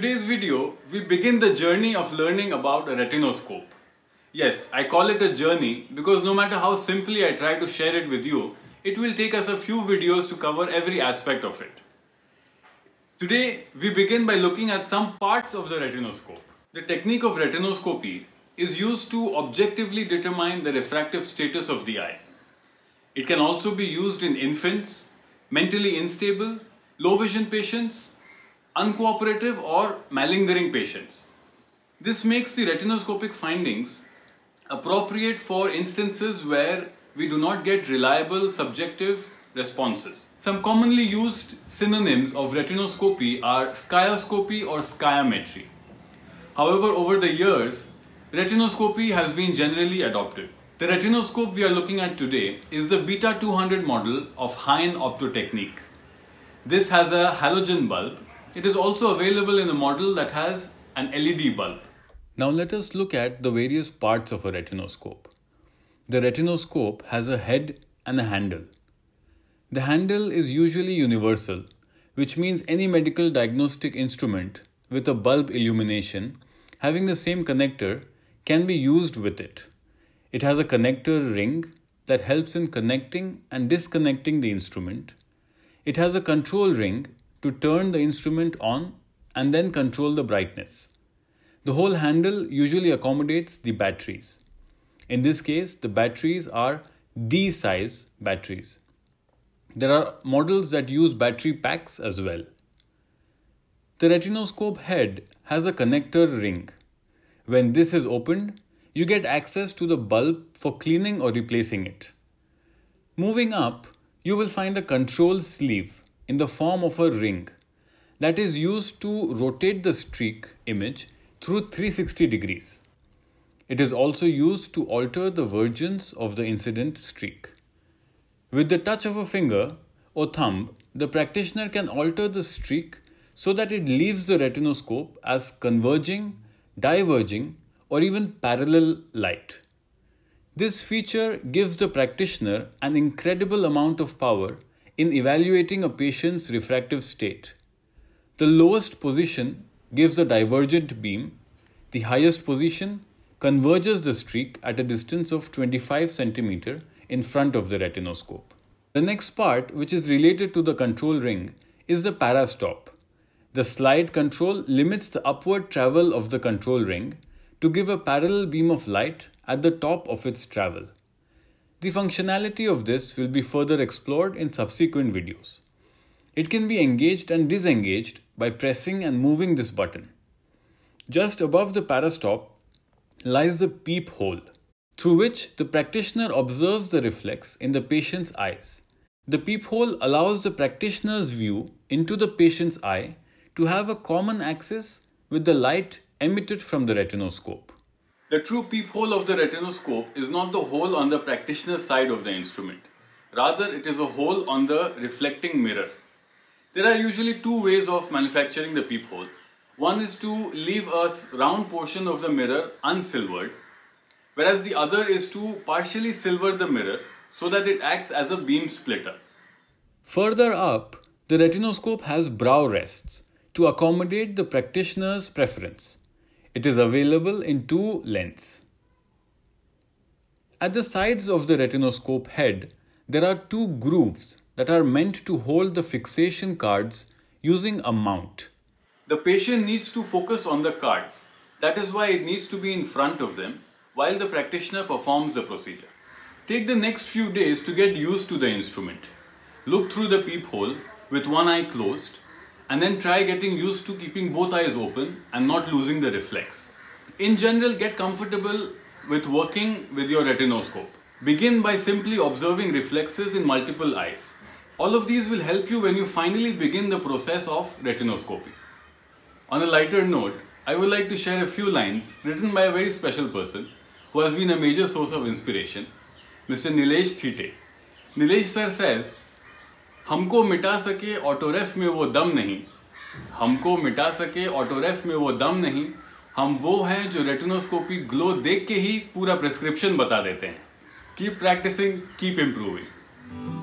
today's video, we begin the journey of learning about a retinoscope. Yes, I call it a journey because no matter how simply I try to share it with you, it will take us a few videos to cover every aspect of it. Today, we begin by looking at some parts of the retinoscope. The technique of retinoscopy is used to objectively determine the refractive status of the eye. It can also be used in infants, mentally unstable, low vision patients, uncooperative or malingering patients. This makes the retinoscopic findings appropriate for instances where we do not get reliable subjective responses. Some commonly used synonyms of retinoscopy are skioscopy or skyometry. However, over the years, retinoscopy has been generally adopted. The retinoscope we are looking at today is the Beta 200 model of Hein optotechnique. This has a halogen bulb it is also available in a model that has an LED bulb. Now let us look at the various parts of a retinoscope. The retinoscope has a head and a handle. The handle is usually universal, which means any medical diagnostic instrument with a bulb illumination having the same connector can be used with it. It has a connector ring that helps in connecting and disconnecting the instrument. It has a control ring to turn the instrument on and then control the brightness. The whole handle usually accommodates the batteries. In this case, the batteries are D size batteries. There are models that use battery packs as well. The retinoscope head has a connector ring. When this is opened, you get access to the bulb for cleaning or replacing it. Moving up, you will find a control sleeve in the form of a ring that is used to rotate the streak image through 360 degrees. It is also used to alter the vergence of the incident streak. With the touch of a finger or thumb, the practitioner can alter the streak so that it leaves the retinoscope as converging, diverging, or even parallel light. This feature gives the practitioner an incredible amount of power in evaluating a patient's refractive state. The lowest position gives a divergent beam, the highest position converges the streak at a distance of 25 cm in front of the retinoscope. The next part, which is related to the control ring, is the parastop. The slide control limits the upward travel of the control ring to give a parallel beam of light at the top of its travel. The functionality of this will be further explored in subsequent videos. It can be engaged and disengaged by pressing and moving this button. Just above the parastop lies the peep hole, through which the practitioner observes the reflex in the patient's eyes. The peep hole allows the practitioner's view into the patient's eye to have a common axis with the light emitted from the retinoscope. The true peephole of the retinoscope is not the hole on the practitioner's side of the instrument. Rather, it is a hole on the reflecting mirror. There are usually two ways of manufacturing the peephole. One is to leave a round portion of the mirror unsilvered, whereas the other is to partially silver the mirror so that it acts as a beam splitter. Further up, the retinoscope has brow rests to accommodate the practitioner's preference. It is available in two lengths. At the sides of the retinoscope head, there are two grooves that are meant to hold the fixation cards using a mount. The patient needs to focus on the cards. That is why it needs to be in front of them while the practitioner performs the procedure. Take the next few days to get used to the instrument. Look through the peephole with one eye closed and then try getting used to keeping both eyes open and not losing the reflex. In general, get comfortable with working with your retinoscope. Begin by simply observing reflexes in multiple eyes. All of these will help you when you finally begin the process of retinoscopy. On a lighter note, I would like to share a few lines written by a very special person who has been a major source of inspiration, Mr. Nilesh Thite. Nilesh sir says, हमको मिटा सके ऑटोरेफ में वो दम नहीं हमको मिटा सके ऑटोरेफ में वो दम नहीं हम वो हैं जो रेटिनोस्कोपी ग्लो देख के ही पूरा प्रिस्क्रिप्शन बता देते हैं कीप प्रैक्टिसिंग कीप इम्प्रूविंग